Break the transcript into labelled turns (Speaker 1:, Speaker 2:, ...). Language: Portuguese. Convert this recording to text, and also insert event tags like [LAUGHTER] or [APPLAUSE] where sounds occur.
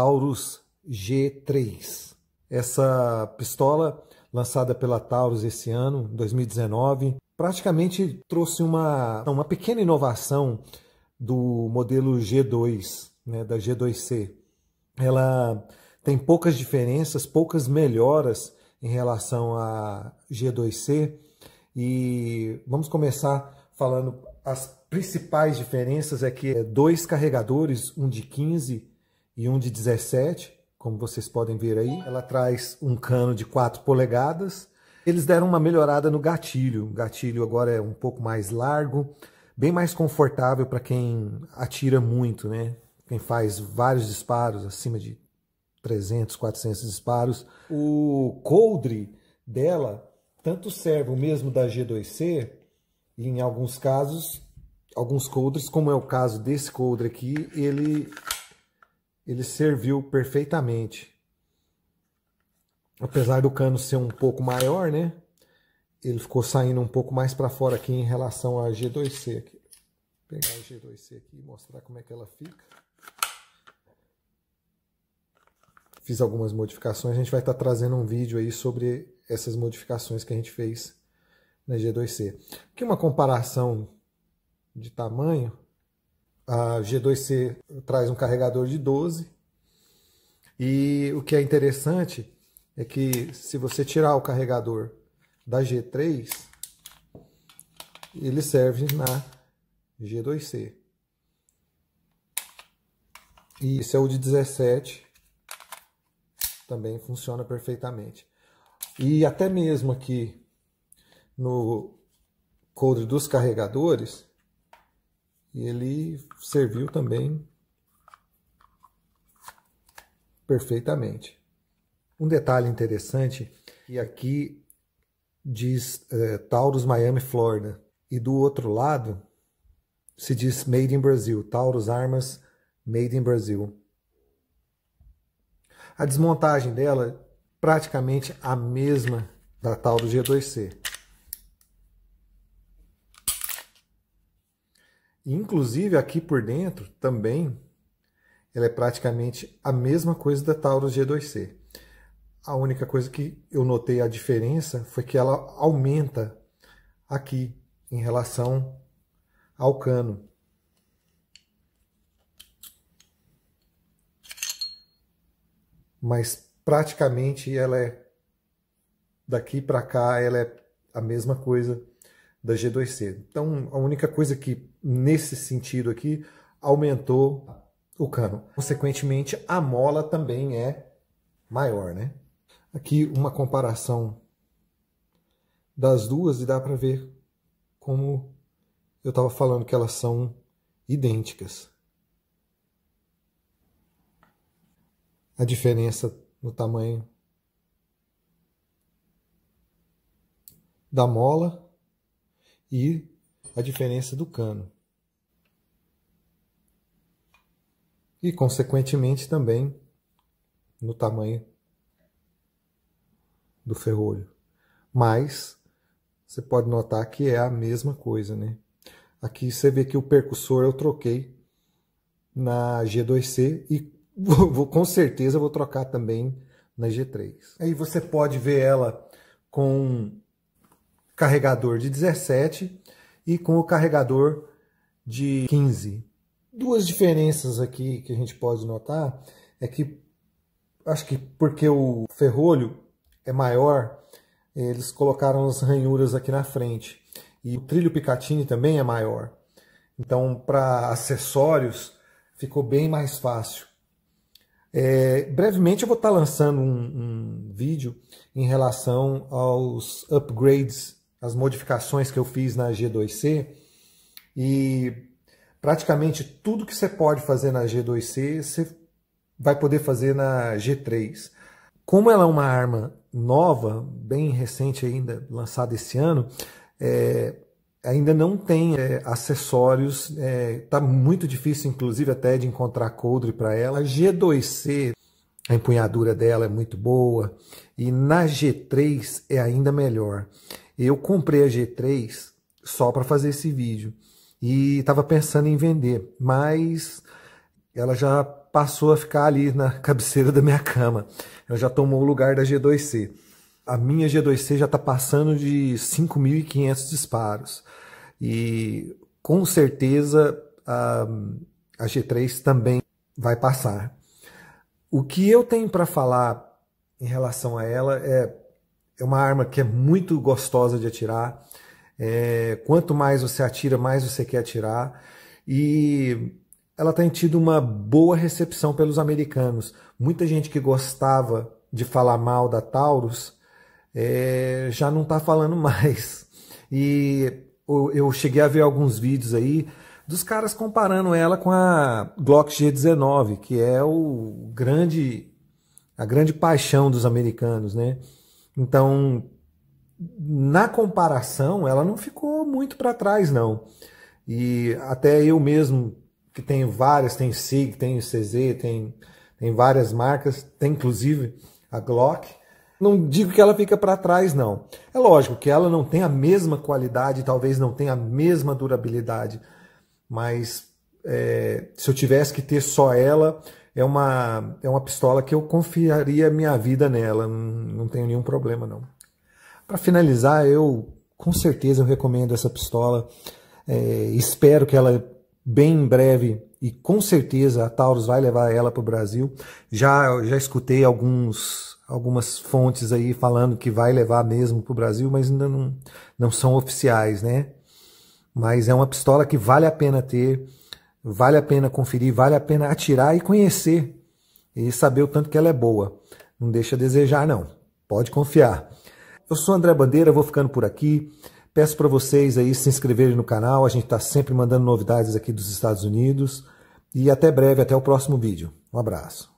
Speaker 1: Taurus G3. Essa pistola, lançada pela Taurus esse ano, 2019, praticamente trouxe uma, uma pequena inovação do modelo G2, né, da G2C. Ela tem poucas diferenças, poucas melhoras em relação à G2C. E vamos começar falando as principais diferenças é que é dois carregadores, um de 15 e um de 17, como vocês podem ver aí. Ela traz um cano de 4 polegadas. Eles deram uma melhorada no gatilho. O gatilho agora é um pouco mais largo, bem mais confortável para quem atira muito, né? Quem faz vários disparos, acima de 300, 400 disparos. O coldre dela tanto serve o mesmo da G2C, e em alguns casos, alguns coldres, como é o caso desse coldre aqui, ele ele serviu perfeitamente. Apesar do cano ser um pouco maior, né? Ele ficou saindo um pouco mais para fora aqui em relação à G2C. Aqui. Vou pegar a G2C aqui e mostrar como é que ela fica. Fiz algumas modificações. A gente vai estar tá trazendo um vídeo aí sobre essas modificações que a gente fez na G2C. Aqui uma comparação de tamanho. A G2C traz um carregador de 12. E o que é interessante é que se você tirar o carregador da G3, ele serve na G2C. E esse é o de 17, também funciona perfeitamente. E até mesmo aqui no coldre dos carregadores, e ele serviu também perfeitamente. Um detalhe interessante, e aqui diz é, Taurus Miami, Florida. E do outro lado se diz Made in Brazil Taurus Armas Made in Brazil. A desmontagem dela praticamente a mesma da Taurus G2C. Inclusive aqui por dentro também ela é praticamente a mesma coisa da Taurus G2C. A única coisa que eu notei a diferença foi que ela aumenta aqui em relação ao cano. Mas praticamente ela é daqui para cá ela é a mesma coisa da G2C. Então, a única coisa que, nesse sentido aqui, aumentou o cano. Consequentemente, a mola também é maior, né? Aqui uma comparação das duas e dá para ver como eu estava falando que elas são idênticas. A diferença no tamanho da mola e a diferença do cano. E, consequentemente, também no tamanho do ferrolho. Mas você pode notar que é a mesma coisa, né? Aqui você vê que o percussor eu troquei na G2C e [LAUGHS] vou, com certeza vou trocar também na G3. Aí você pode ver ela com carregador de 17 e com o carregador de 15. Duas diferenças aqui que a gente pode notar é que acho que porque o ferrolho é maior, eles colocaram as ranhuras aqui na frente. E o trilho Picatinny também é maior. Então, para acessórios, ficou bem mais fácil. É, brevemente eu vou estar lançando um, um vídeo em relação aos upgrades as modificações que eu fiz na G2C e praticamente tudo que você pode fazer na G2C você vai poder fazer na G3. Como ela é uma arma nova, bem recente ainda, lançada esse ano, é, ainda não tem é, acessórios, está é, tá muito difícil inclusive até de encontrar coldre para ela. A G2C, a empunhadura dela é muito boa e na G3 é ainda melhor. Eu comprei a G3 só para fazer esse vídeo e estava pensando em vender, mas ela já passou a ficar ali na [LAUGHS] cabeceira da minha cama. Ela já tomou o lugar da G2C. A minha G2C já está passando de 5.500 disparos. E com certeza a, a G3 também vai passar. O que eu tenho para falar em relação a ela é é uma arma que é muito gostosa de atirar. É, quanto mais você atira, mais você quer atirar. E ela tem tido uma boa recepção pelos americanos. Muita gente que gostava de falar mal da Taurus é, já não está falando [LAUGHS] mais. E eu cheguei a ver alguns vídeos aí dos caras comparando ela com a Glock G19, que é o grande a grande paixão dos americanos, né? Então, na comparação, ela não ficou muito para trás, não. E até eu mesmo, que tenho várias, tem SIG, tem CZ, tem, tem várias marcas, tem inclusive a Glock, não digo que ela fica para trás, não. É lógico que ela não tem a mesma qualidade, talvez não tenha a mesma durabilidade, mas é, se eu tivesse que ter só ela, é uma, é uma pistola que eu confiaria minha vida nela, não, não tenho nenhum problema não. Para finalizar, eu com certeza eu recomendo essa pistola, é, espero que ela bem em breve e com certeza a Taurus vai levar ela para o Brasil. Já, já escutei alguns, algumas fontes aí falando que vai levar mesmo para o Brasil, mas ainda não, não são oficiais, né? Mas é uma pistola que vale a pena ter Vale a pena conferir, vale a pena atirar e conhecer e saber o tanto que ela é boa. Não deixa a desejar, não. Pode confiar. Eu sou André Bandeira, vou ficando por aqui. Peço para vocês aí se inscreverem no canal. A gente está sempre mandando novidades aqui dos Estados Unidos. E até breve, até o próximo vídeo. Um abraço.